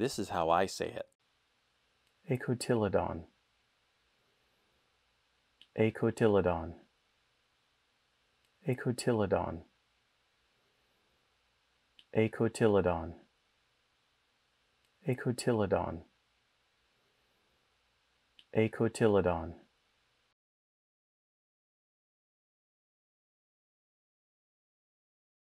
This is how I say it. Acotilodon. Acotilodon. Acotilodon. Acotilodon. Acotilodon. Acotilodon.